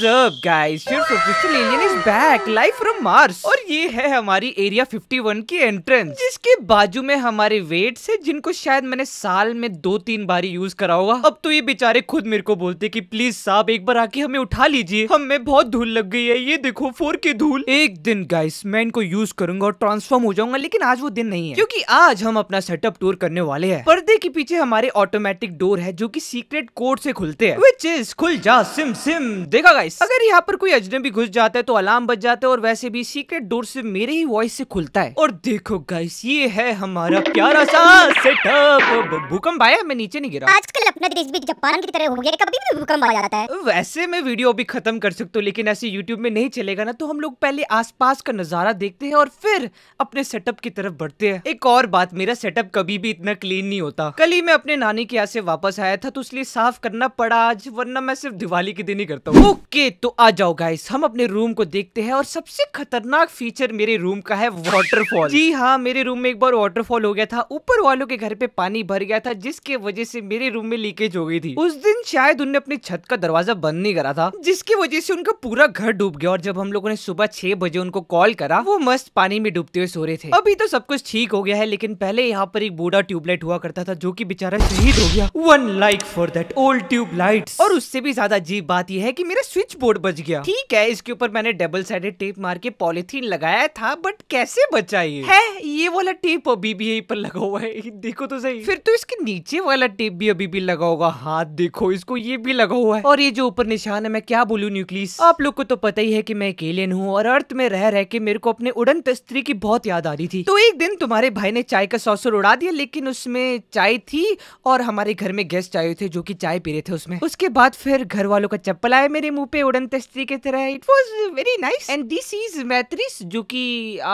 up guys? Your official alien is back live from Mars और ये है हमारी एरिया 51 की एंट्रेंस जिसके बाजू में हमारे वेट्स है जिनको शायद मैंने साल में दो तीन बार यूज करा होगा अब तो ये बेचारे खुद मेरे को बोलते कि प्लीज साहब एक बार आके हमें उठा लीजिए हमें बहुत धूल लग गई है ये देखो फोर की धूल एक दिन गाइस मैं इनको यूज करूंगा और ट्रांसफॉर्म हो जाऊंगा लेकिन आज वो दिन नहीं है क्यूँकी आज हम अपना सेटअप टूर करने वाले है पर्दे के पीछे हमारे ऑटोमेटिक डोर है जो की सीक्रेट कोड से खुलते हैं विच इज खुल जा सिम सिम देखा डिवाइस अगर यहाँ पर कोई अजनबी घुस जाता है तो अलार्म बज जाता है और वैसे भी सीक्रेट डोर से मेरे ही वॉइस से खुलता है और देखो गाइस ये है हमारा प्यारा सा सेटअप भूकंप आया मैं नीचे नहीं गिरा आजकल अपना देश भी जापान की तरह हो गया कभी भी भूकंप आ जाता है वैसे मैं वीडियो भी खत्म कर सकता हूँ लेकिन ऐसे यूट्यूब में नहीं चलेगा ना तो हम लोग पहले आस का नजारा देखते है और फिर अपने सेटअप की तरफ बढ़ते है एक और बात मेरा सेटअप कभी भी इतना क्लीन नहीं होता कल ही मैं अपने नानी के यहाँ से वापस आया था तो इसलिए साफ करना पड़ा आज वरना मैं सिर्फ दिवाली के दिन ही करता हूँ ओके तो आ जाओ गाइस हम अपने रूम को देखते हैं और सबसे खतरनाक फीचर मेरे रूम का है वाटरफॉल जी हाँ मेरे रूम में एक बार वाटरफॉल हो गया था ऊपर वालों के घर पे पानी भर गया था जिसके वजह से मेरे रूम में लीकेज हो गई थी उस दिन शायद उनने अपनी छत का दरवाजा बंद नहीं करा था जिसकी वजह से उनका पूरा घर डूब गया और जब हम लोगों ने सुबह छह बजे उनको कॉल करा वो मस्त पानी में डूबते हुए सो रहे थे अभी तो सब कुछ ठीक हो गया है लेकिन पहले यहाँ पर एक बूढ़ा ट्यूबलाइट हुआ करता था जो की बेचारा शहीद हो गया one like for that old tubelight और उससे भी ज्यादा अजीब बात यह है की मेरा स्विच बोर्ड बच गया ठीक है इसके ऊपर मैंने डबल साइडेड टेप मार के पॉलिथीन लगाया था बट कैसे बचा ये है ये वाला टेप अभी भी यही पर लगा हुआ है देखो तो सही फिर तो इसके नीचे वाला टेप भी अभी भी लगा होगा हाथ देखो इसको ये भी लगा हुआ है और ये जो ऊपर निशान है मैं क्या बोलूँ न्यूक्लियस आप लोग को तो पता ही है की मैं अकेले हूँ और अर्थ में रह रहे के मेरे को अपने उड़न तस्त्री की बहुत याद आ रही थी तो एक दिन तुम्हारे भाई ने चाय का सॉसर उड़ा दिया लेकिन उसमें चाय थी और हमारे घर में गेस्ट आए थे जो की चाय पी रहे थे उसमें उसके बाद फिर घर वालों का चप्पल आया मेरे मुँह पे उड़नते स्त्री की तरह it was very nice and this is मैत्रिस जो कि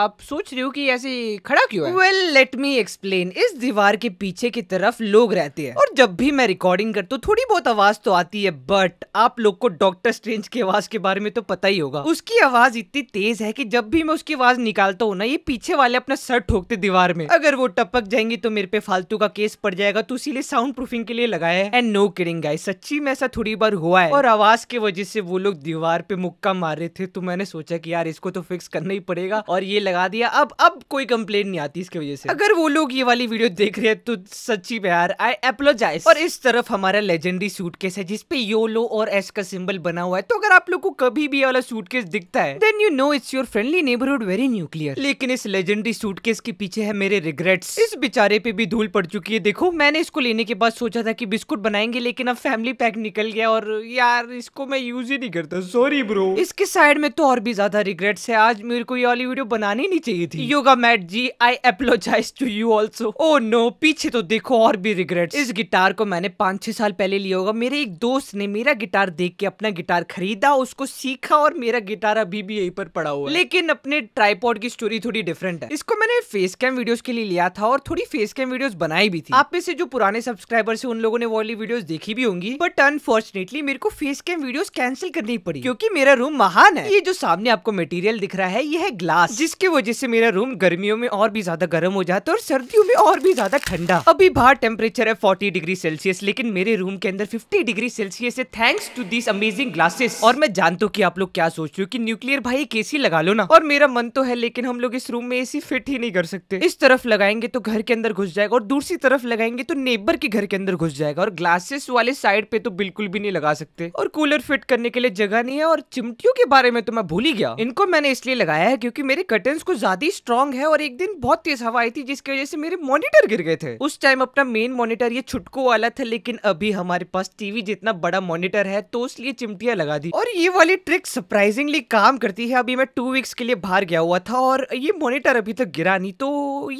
आप सोच रहे हो कि ऐसे खड़ा क्यों है वेल लेट मी एक्सप्लेन इस दीवार के पीछे की तरफ लोग रहते हैं और जब भी मैं रिकॉर्डिंग करता हूँ थोड़ी बहुत आवाज तो आती है बट आप लोग को डॉक्टर स्ट्रेंज की आवाज के बारे में तो पता ही होगा उसकी आवाज इतनी तेज है की जब भी मैं उसकी आवाज निकालता हूँ ना ये पीछे वाले अपना सर ठोकते दीवार में अगर वो टपक जाएंगे तो मेरे पे फालतू का केस पड़ जाएगा तो इसीलिए साउंड प्रूफिंग के लिए लगाया है एंड नो किडिंग गाइस सच्ची में ऐसा थोड़ी बार हुआ है और आवाज की वजह से वो लोग दीवार पे मुक्का मार रहे थे तो मैंने सोचा कि यार इसको तो फिक्स करना ही पड़ेगा और ये लगा दिया अब अब कोई कंप्लेन नहीं आती इसकी वजह से अगर वो लोग ये वाली वीडियो देख रहे हैं तो सच्ची प्यार आई एप्लोजाइज और इस तरफ हमारा लेजेंडरी सूटकेस है जिसपे योलो और एस का सिंबल बना हुआ है तो अगर आप लोग को कभी भी वाला सूटकेस दिखता है then you know it's your friendly neighbourhood very nuclear लेकिन इस लेजेंडरी सूटकेस के पीछे है मेरे रिग्रेट्स इस बेचारे पे भी धूल पड़ चुकी है देखो मैंने इसको लेने के बाद सोचा था कि बिस्कुट बनाएंगे लेकिन अब फैमिली पैक निकल गया और यार इसको मैं यूज ही नहीं करता सॉरी ब्रो इसके साइड में तो और भी ज्यादा रिग्रेट्स है आज मेरे को ये वाली वीडियो बनानी नहीं चाहिए थी योगा मैट जी I apologise to you also oh no पीछे तो देखो और भी रिग्रेट इस गिटार को मैंने पाँच छह साल पहले लिया होगा मेरे एक दोस्त ने मेरा गिटार देख के अपना गिटार खरीदा उसको सीखा और मेरा गिटार अभी भी यही पर पड़ा हुआ लेकिन अपने ट्राईपोर्ट की स्टोरी थोड़ी डिफरेंट है इसको मैंने फेस कैम वीडियो के लिए लिया था और थोड़ी फेस कैम वीडियो बनाई भी थी आप में से जो पुराने सब्सक्राइबर्स है उन लोगों ने वो वाली वीडियो देखी भी होंगी बट अनफॉर्चुनेटली मेरे को face cam video cancel cancel करनी पड़ी क्योंकि मेरा रूम महान है ये जो सामने आपको मटेरियल दिख रहा है ये है ग्लास जिसके वजह से मेरा रूम गर्मियों में और भी ज्यादा गर्म हो जाता है और सर्दियों में और भी ज्यादा ठंडा अभी बाहर टेम्परेचर है फोर्टी डिग्री सेल्सियस लेकिन मेरे रूम के अंदर फिफ्टी डिग्री सेल्सियस है thanks to this amazing glasses और मैं जानता हूँ की आप लोग क्या सोच रहे हो की न्यूक्लियर भाई एक एसी लगा लो ना और मेरा मन तो है लेकिन हम लोग इस रूम में एसी फिट ही नहीं कर सकते इस तरफ लगाएंगे तो घर के अंदर घुस जाएगा और दूसरी तरफ लगाएंगे तो नेबर के घर के अंदर घुस जाएगा और ग्लासेस वाले साइड पे तो बिल्कुल भी नहीं लगा सकते और कूलर फिट करने रखने के लिए जगह नहीं है और चिमटियों के बारे में तो मैं भूल ही गया इनको मैंने इसलिए लगाया है क्योंकि मेरे कर्टन्स को ज्यादा ही स्ट्रॉन्ग है और एक दिन बहुत तेज हवा आई थी जिसकी वजह से मेरे मॉनिटर गिर गए थे उस टाइम अपना मेन मॉनिटर ये छुटको वाला था लेकिन अभी हमारे पास टीवी जितना बड़ा मॉनिटर है तो इसलिए चिमटिया लगा दी और ये वाली ट्रिक सरप्राइजिंगली काम करती है अभी मैं टू वीक्स के लिए बाहर गया हुआ था और ये मॉनिटर अभी तक गिरा नहीं तो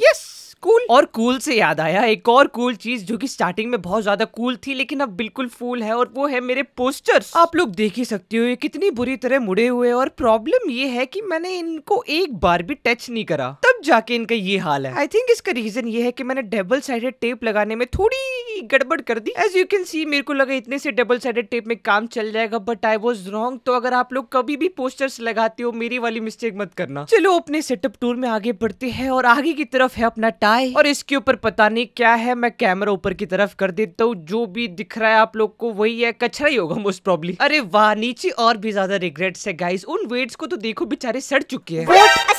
यस कूल और कूल से याद आया एक और कूल चीज जो कि स्टार्टिंग में बहुत ज्यादा कूल थी लेकिन अब बिल्कुल फूल है और वो है मेरे पोस्टर्स आप लोग देख ही सकते हो ये कितनी बुरी तरह मुड़े हुए और प्रॉब्लम ये है कि मैंने इनको एक बार भी टच नहीं करा तो जाके इनका ये हाल है आई थिंक इसका रीजन ये है कि मैंने डबल साइडेड टेप लगाने में थोड़ी गड़बड़ कर दी एज यू कैन सी मेरे को लगा इतने से डबल साइडेड टेप में काम चल जाएगा बट आई वॉज रॉन्ग तो अगर आप लोग कभी भी पोस्टर्स लगाते हो मेरी वाली मिस्टेक मत करना चलो अपने सेटअप टूर में आगे बढ़ते हैं और आगे की तरफ है अपना टाई और इसके ऊपर पता नहीं क्या है मैं कैमरा ऊपर की तरफ कर देता हूँ जो भी दिख रहा है आप लोग को वही है कचरा ही होगा मोस्ट प्रॉब्लम अरे वाह नीचे और भी ज्यादा रिग्रेट्स है गाइस उन वेट्स को तो देखो बेचारे सड़ चुके हैं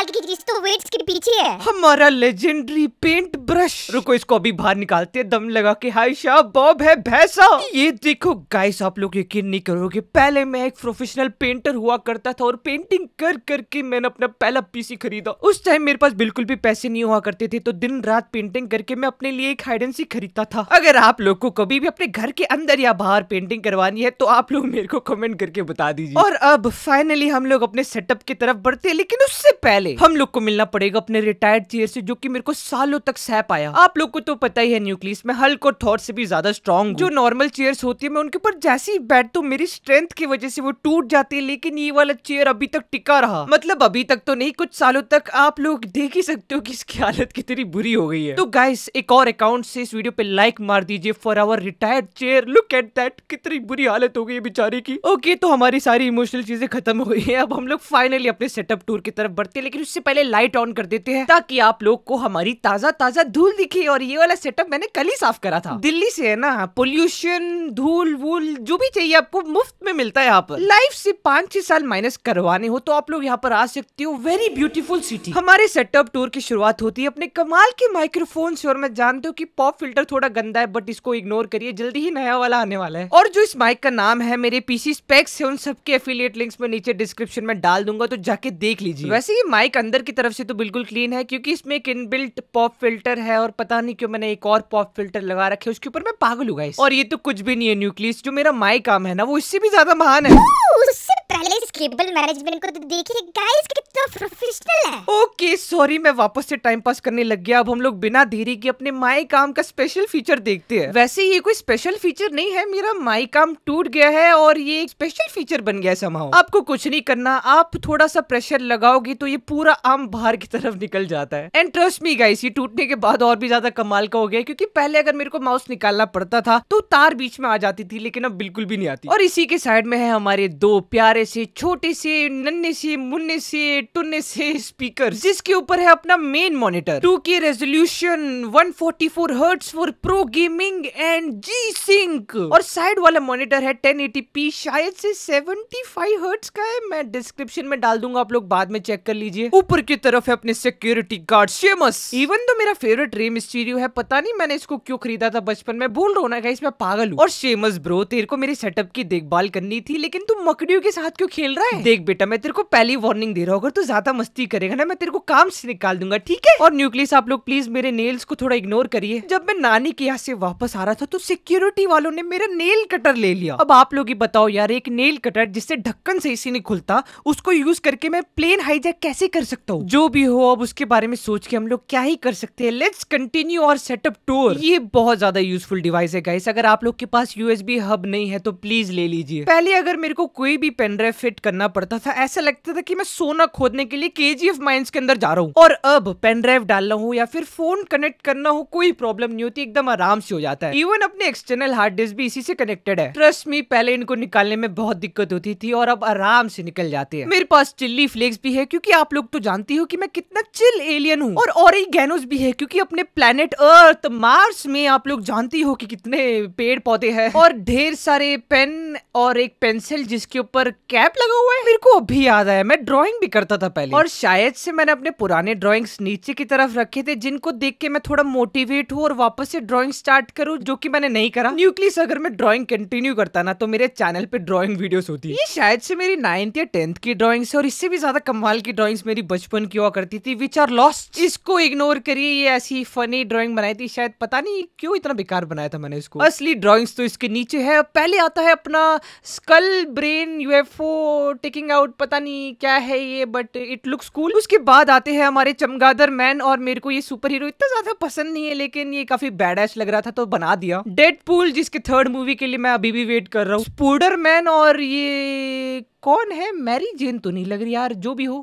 साल की तो वेट्स के पीछे है हमारा लेजेंडरी पेंट ब्रश रुको इसको अभी बाहर निकालते दम लगा के हाय शाह बॉब है भैसा ये देखो गाइस आप लोग यकीन नहीं करोगे पहले मैं एक प्रोफेशनल पेंटर हुआ करता था और पेंटिंग कर करके मैंने अपना पहला पीसी खरीदा उस टाइम मेरे पास बिल्कुल भी पैसे नहीं हुआ करते थे तो दिन रात पेंटिंग करके मैं अपने लिए एक हाइड एंड खरीदता था अगर आप लोग को कभी भी अपने घर के अंदर या बाहर पेंटिंग करवानी है तो आप लोग मेरे को कमेंट करके बता दीजिए और अब फाइनली हम लोग अपने सेटअप की तरफ बढ़ते हैं लेकिन उससे पहले पहले हम लोग को मिलना पड़ेगा अपने रिटायर्ड चेयर से जो की मेरे को सालों तक सह पाया आप लोग को तो पता ही है न्यूक्लियस में हल्क और थॉट से भी ज्यादा स्ट्रॉन्ग जो नॉर्मल चेयर होती है मैं उनके ऊपर जैसे ही बैठता तो हूँ मेरी स्ट्रेंथ की वजह से वो टूट जाती है लेकिन ये वाला चेयर अभी तक टिका रहा मतलब अभी तक तो नहीं कुछ सालों तक आप लोग देख ही सकते हो कि इसकी हालत कितनी बुरी हो गई है तो गाइस एक और अकाउंट से इस वीडियो पे लाइक मार दीजिए for our retired chair look at that कितनी बुरी हालत हो गई है बेचारे की ओके तो हमारी सारी इमोशनल चीजें खत्म हो गई है अब हम लोग फाइनली अपने सेटअप टूर की तरफ बढ़ते लेकिन उससे पहले लाइट ऑन कर देते हैं ताकि आप लोग को हमारी ताजा ताजा धूल दिखे और ये वाला सेटअप मैंने कल ही साफ करा था दिल्ली से है ना पोल्यूशन धूल वूल जो भी चाहिए आपको मुफ्त में मिलता है यहाँ पर लाइफ से पाँच छह साल माइनस करवाने हो तो आप लोग यहाँ पर आ सकते हो वेरी ब्यूटीफुल सिटी हमारे सेटअप टूर की शुरुआत होती है अपने कमाल के माइक्रोफोन से और मैं जानती हूँ की पॉप फिल्टर थोड़ा गंदा है बट इसको इग्नोर करिए जल्दी ही नया वाला आने वाला है और जो इस माइक का नाम है मेरे पीसी स्पेक्स है उन सबके एफिलियट लिंक्स में नीचे डिस्क्रिप्शन में डाल दूंगा तो जाके देख लीजिए वैसे ये माइक अंदर की तरफ से तो बिल्कुल क्लीन है क्योंकि इसमें एक इनबिल्ट पॉप फिल्टर है और पता नहीं क्यों मैंने एक और पॉप फिल्टर लगा रखे उसके ऊपर मैं पागल हुआ और ये तो कुछ भी नहीं है न्यूक्लियस जो मेरा माइक काम है ना वो इससे भी ज्यादा महान है पहले इस स्क्रिपेबल मैनेजमेंट को तो देखिए गाइस कितना प्रोफेशनल है ओके सॉरी मैं वापस से टाइम पास करने लग गया अब हम लोग बिना देरी के अपने माई काम का स्पेशल फीचर देखते हैं वैसे ये कोई स्पेशल फीचर नहीं है मेरा माई काम टूट गया है और ये स्पेशल फीचर बन गया समाओ आपको कुछ नहीं करना आप थोड़ा सा प्रेशर लगाओगे तो ये पूरा आम बाहर की तरफ निकल जाता है एंड ट्रस्ट मी गाइस ये टूटने के बाद और भी ज्यादा कमाल का हो गया क्योंकि पहले अगर मेरे को माउस निकालना पड़ता था तो तार बीच में आ जाती थी लेकिन अब बिल्कुल भी नहीं आती और इसी के साइड में है हमारे दो प्यारे जैसे छोटे से नन्हे से मुन्ने से टुन्ने से स्पीकर जिसके ऊपर है अपना main monitor 2K resolution 144 forty four pro gaming and G sync और साइड वाला मॉनिटर है 1080p शायद से 75 हर्ट्ज का है मैं डिस्क्रिप्शन में डाल दूंगा आप लोग बाद में चेक कर लीजिए ऊपर की तरफ है अपने सिक्योरिटी गार्ड शेमस इवन तो मेरा फेवरेट रेम स्टीरियो है पता नहीं मैंने इसको क्यों खरीदा था बचपन में भूल रहा हूँ ना इसमें पागल हूँ और शेमस ब्रो तेरे को मेरे सेटअप की देखभाल करनी थी लेकिन तुम मकड़ियों के साथ क्यों खेल रहा है देख बेटा मैं तेरे को पहली वार्निंग दे रहा हूँ अगर तू ज्यादा मस्ती करेगा ना मैं तेरे को काम से निकाल दूंगा ठीक है और न्यूक्लियस आप लोग प्लीज मेरे नेल्स को थोड़ा इग्नोर करिए जब मैं नानी के यहाँ से वापस आ रहा था तो सिक्योरिटी वालों ने मेरा नेल कटर ले लिया अब आप लोग ही बताओ यार एक नेल कटर जिससे ढक्कन से इसी नहीं खुलता उसको यूज करके मैं प्लेन हाईजैक कैसे कर सकता हूँ जो भी हो अब उसके बारे में सोच के हम लोग क्या ही कर सकते हैं लेट्स कंटिन्यू और सेटअप टूर ये बहुत ज्यादा यूजफुल डिवाइस है गाइस अगर आप लोग के पास यूएसबी हब नहीं है तो प्लीज ले लीजिए पहले अगर मेरे को कोई भी पेन ड्राइव में फिट करना पड़ता था ऐसा लगता था कि मैं सोना खोदने के लिए केजीएफ माइंस के अंदर जा रहा हूँ और अब पेन ड्राइव डालना हो या फिर फोन कनेक्ट करना हो कोई प्रॉब्लम नहीं होती एकदम आराम से हो जाता है इवन अपने एक्सटर्नल हार्ड डिस्क भी इसी से कनेक्टेड है ट्रस्ट मी पहले इनको निकालने में बहुत दिक्कत होती थी और अब आराम से निकल जाते हैं मेरे पास चिल्ली फ्लेक्स भी है क्यूँकी आप लोग तो जानती हो की मैं कितना चिल एलियन हूँ और और गैनोस भी है क्यूँकी अपने प्लेनेट अर्थ मार्स में आप लोग जानती हो की कितने पेड़ पौधे है और ढेर सारे पेन और एक पेंसिल जिसके ऊपर कैप लगा हुआ है मेरे को अभी याद आया मैं ड्राइंग भी करता था पहले और शायद से मैंने अपने पुराने ड्राइंग्स नीचे की तरफ रखे थे जिनको देख के मैं थोड़ा मोटिवेट हूँ और वापस से ड्राइंग स्टार्ट करूँ जो की मैंने नहीं करा न्यूक्लियस अगर मैं ड्रॉइंग कंटिन्यू करता ना तो मेरे चैनल पे ड्रॉइंग वीडियो होती है ये शायद से मेरी नाइन्थ या टेंथ की ड्रॉइंग और इससे भी ज्यादा कमाल की ड्रॉइंग मेरी बचपन की हुआ करती थी विच आर लॉस्ट इसको इग्नोर करिए ये ऐसी फनी ड्रॉइंग बनाई थी शायद पता नहीं क्यों इतना बेकार बनाया था मैंने इसको असली ड्रॉइंग्स तो इसके नीचे है पहले आता है अपना स्कल ब्रेन यूएफ वो टेकिंग आउट पता नहीं क्या है ये बट इट लुक्स कूल उसके बाद आते हैं हमारे चमगादड़ मैन और मेरे को ये सुपर हीरो इतना ज्यादा पसंद नहीं है लेकिन ये काफी बैड लग रहा था तो बना दिया डेड जिसके थर्ड मूवी के लिए मैं अभी भी वेट कर रहा हूँ स्पूडर मैन और ये कौन है मैरी जेन तो नहीं लग रही यार जो भी हो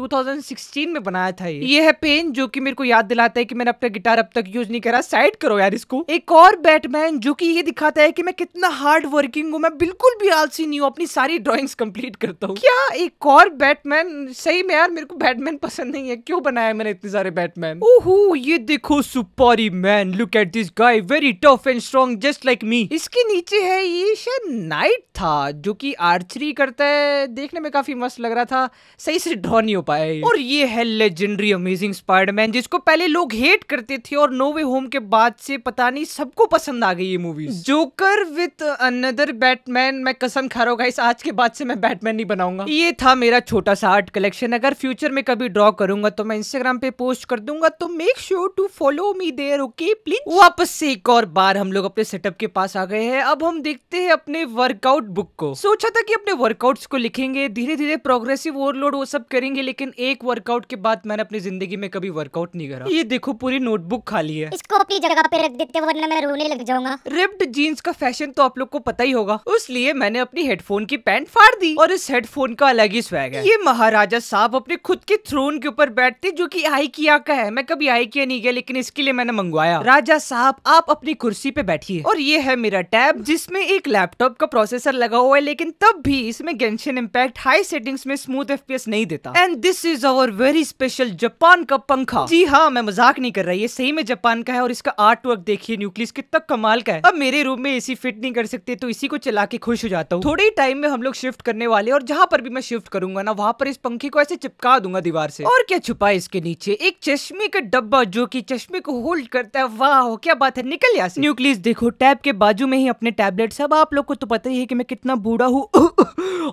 2016 में बनाया था ये ये है पेन जो कि मेरे को याद दिलाता है कि मैंने अपना गिटार अब तक यूज नहीं करा साइड करो यार इसको एक और बैटमैन जो कि ये दिखाता है कि मैं कितना हार्ड वर्किंग हूँ मैं बिल्कुल भी आलसी नहीं हूँ अपनी सारी ड्रॉइंग्स कंप्लीट करता हूँ क्या एक और बैटमैन सही में यार मेरे को बैटमैन पसंद नहीं है क्यों बनाया मैंने इतने सारे बैटमैन ओह ये देखो सुपारी man look at this guy very tough and strong just like me इसके नीचे है ये शायद नाइट था जो की आर्चरी करता है देखने में काफी मस्त लग रहा था सही से ड्रॉ नहीं हो पाया और ये है लेजेंडरी अमेजिंग स्पाइडरमैन जिसको पहले लोग हेट करते थे और नोवे होम के बाद से पता नहीं सबको पसंद आ गई ये movie Joker with another Batman मैं कसम खा रहा हूँ आज के बाद से मैं बैटमैन नहीं बनाऊंगा ये था मेरा छोटा सा आर्ट कलेक्शन अगर फ्यूचर में कभी ड्रॉ करूंगा तो मैं इंस्टाग्राम पे पोस्ट कर दूंगा तो make sure to follow me there okay please वापस से एक और बार हम लोग अपने सेटअप के पास आ गए हैं अब हम देखते हैं अपने वर्कआउट बुक को सोचा था कि अपने वर्कआउट को लिखेंगे धीरे धीरे प्रोग्रेसिव ओवरलोड वो सब करेंगे लेकिन एक वर्कआउट के बाद मैंने अपनी जिंदगी में कभी वर्कआउट नहीं करा ये देखो पूरी नोटबुक खाली है इसको अपनी जगह पे रख देते वरना मैं रोने लग जाऊंगा रिप्ड जीन्स का फैशन तो आप लोग को पता ही होगा उसलिए मैंने अपनी हेडफोन की पैंट फाड़ दी और इस हेडफोन का अलग ही स्वैग है ये महाराजा साहब अपने खुद के थ्रोन के ऊपर बैठते जो की आई किया का है मैं कभी आई किया नहीं गया लेकिन इसके लिए मैंने मंगवाया राजा साहब आप अपनी कुर्सी पे बैठिए और ये है मेरा टैब जिसमे एक लैपटॉप का प्रोसेसर लगा हुआ है लेकिन तब भी इसमें मेंशन इम्पैक्ट हाई सेटिंग्स में स्मूथ एफपीएस नहीं देता and this is our very special Japan का पंखा जी हाँ मैं मजाक नहीं कर रहा ये सही में जापान का है और इसका आर्ट वर्क देखिए न्यूक्लियस कितना कमाल का है अब मेरे रूम में एसी फिट नहीं कर सकते तो इसी को चला के खुश हो जाता हूँ थोड़ी टाइम में हम लोग शिफ्ट करने वाले और जहाँ पर भी मैं शिफ्ट करूंगा ना वहाँ पर इस पंखे को ऐसे चिपका दूंगा दीवार से और क्या छुपा है इसके नीचे एक चश्मे का डब्बा जो की चश्मे को होल्ड करता है वाह क्या बात है निकल यहाँ से न्यूक्लियस देखो टैब के बाजू में ही अपने टैबलेट सब आप लोग को तो पता ही है की मैं कितना बूढ़ा हूँ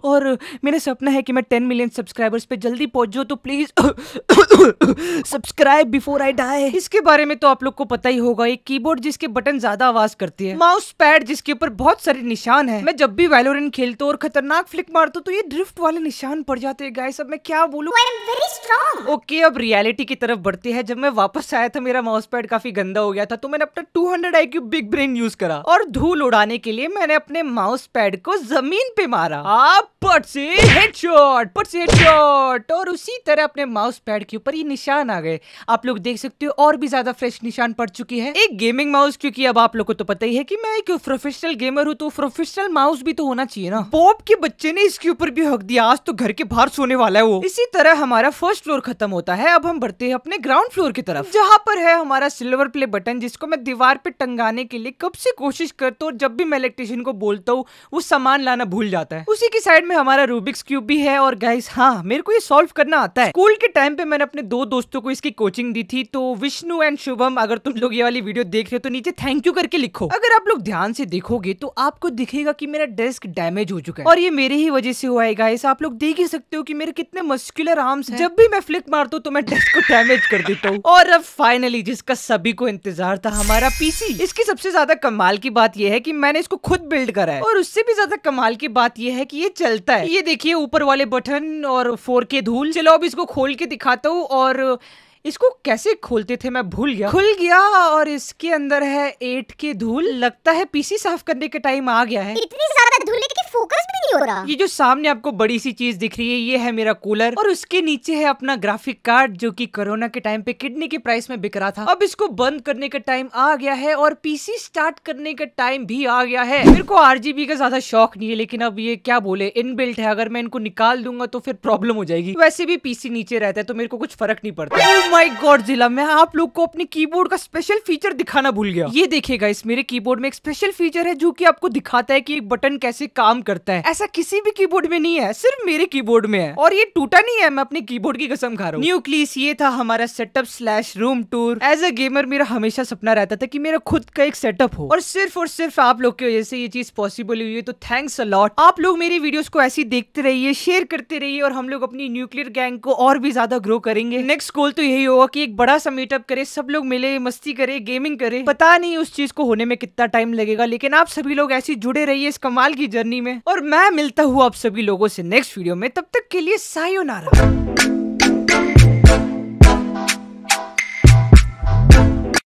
और मेरा सपना है कि मैं टेन मिलियन सब्सक्राइबर्स पे जल्दी पहुंच जाऊँ तो please subscribe before I die इसके बारे में तो आप लोग को पता ही होगा एक कीबोर्ड जिसके बटन ज्यादा आवाज करती है माउस पैड जिसके ऊपर बहुत सारे निशान है मैं जब भी वैलोरेंट खेलता हूँ और खतरनाक फ्लिक मारता हूँ तो ये ड्रिफ्ट वाले निशान पड़ जाते हैं गाइस अब मैं क्या बोलू ओके अब रियलिटी की तरफ बढ़ती है जब मैं वापस आया था मेरा माउस पैड काफी गंदा हो गया था तो मैंने अपना two hundred I big brain use करा और धूल उड़ाने के लिए मैंने अपने माउस पैड को जमीन पे मारा आप पट से हेडशॉट पट से हेडशॉट और उसी तरह अपने माउस पैड के ऊपर ये निशान आ गए आप लोग देख सकते हो और भी ज्यादा फ्रेश निशान पड़ चुकी है एक गेमिंग माउस क्योंकि अब आप लोग को तो पता ही है कि मैं एक प्रोफेशनल गेमर हूँ तो प्रोफेशनल माउस भी तो होना चाहिए ना पॉप के बच्चे ने इसके ऊपर भी हक दिया आज तो घर के बाहर सोने वाला है वो इसी तरह हमारा फर्स्ट फ्लोर खत्म होता है अब हम बढ़ते हैं अपने ग्राउंड फ्लोर की तरफ जहाँ पर है हमारा सिल्वर प्ले बटन जिसको मैं दीवार पे टंगाने के लिए कब से कोशिश करता हूँ जब भी मैं इलेक्ट्रिशियन को बोलता हूँ वो सामान लाना भूल जाता है उसी की साइड में में हमारा रूबिक्स क्यूब भी है और गाइस हाँ मेरे को ये सॉल्व करना आता है स्कूल के टाइम पे मैंने अपने दो दोस्तों को इसकी कोचिंग दी थी तो विष्णु एंड शुभम अगर तुम लोग ये वाली वीडियो देख रहे हो तो नीचे थैंक यू करके लिखो अगर आप लोग ध्यान से देखोगे तो आपको दिखेगा की मेरा डेस्क डैमेज हो चुका है और ये मेरे ही वजह से हुआ है गाइस आप लोग देख ही सकते हो की मेरे कितने मस्कुलर आर्म्स जब भी मैं फ्लिक मारता हूँ तो मैं डेस्क को डैमेज कर देता हूँ और अब फाइनली जिसका सभी को इंतजार था हमारा पीसी इसकी सबसे ज्यादा कमाल की बात यह है की मैंने इसको खुद बिल्ड करा है और उससे भी ज्यादा कमाल की बात यह है की ये चलता चलता है ये देखिए ऊपर वाले बटन और फोर के धूल चलो अब इसको खोल के दिखाता हूँ और इसको कैसे खोलते थे मैं भूल गया खुल गया और इसके अंदर है एट के धूल लगता है पीसी साफ करने के टाइम आ गया है इतनी ज्यादा धूल फोकस भी नहीं हो रहा ये जो सामने आपको बड़ी सी चीज दिख रही है ये है मेरा कूलर और उसके नीचे है अपना ग्राफिक कार्ड जो कि कोरोना के टाइम पे किडनी के प्राइस में बिक रहा था अब इसको बंद करने का टाइम आ गया है और पीसी स्टार्ट करने का टाइम भी आ गया है मेरे को आर का ज्यादा शौक नहीं है लेकिन अब ये क्या बोले इन है अगर मैं इनको निकाल दूंगा तो फिर प्रॉब्लम हो जाएगी वैसे भी पीसी नीचे रहता है तो मेरे को कुछ फर्क नहीं पड़ता माई oh गॉड जिला मैं आप लोग को अपने कीबोर्ड का स्पेशल फीचर दिखाना भूल गया ये देखेगा इस मेरे कीबोर्ड में एक स्पेशल फीचर है जो की आपको दिखाता है की एक बटन कैसे काम करता है ऐसा किसी भी कीबोर्ड में नहीं है सिर्फ मेरे कीबोर्ड में है और ये टूटा नहीं है मैं अपने कीबोर्ड की कसम खा रहा हूँ न्यूक्लिस ये था हमारा setup slash room tour as a gamer मेरा हमेशा सपना रहता था की मेरा खुद का एक सेटअप हो और सिर्फ और सिर्फ आप लोग की वजह से ये चीज पॉसिबल हुई है तो थैंक्स अलॉट आप लोग मेरी वीडियो को ऐसी देखते रहिए शेयर करते रहिए और हम लोग अपनी न्यूक्लियर गैंग को और भी ज्यादा ग्रो करेंगे नेक्स्ट गोल तो यही होगा कि एक बड़ा सा मीटअप करे सब लोग मिले मस्ती करे गेमिंग करे पता नहीं उस चीज को होने में कितना टाइम लगेगा लेकिन आप सभी लोग ऐसी जुड़े रहिए इस कमाल की जर्नी में में और मैं मिलता हूँ आप सभी लोगों से नेक्स्ट वीडियो में तब तक के लिए सायोनारा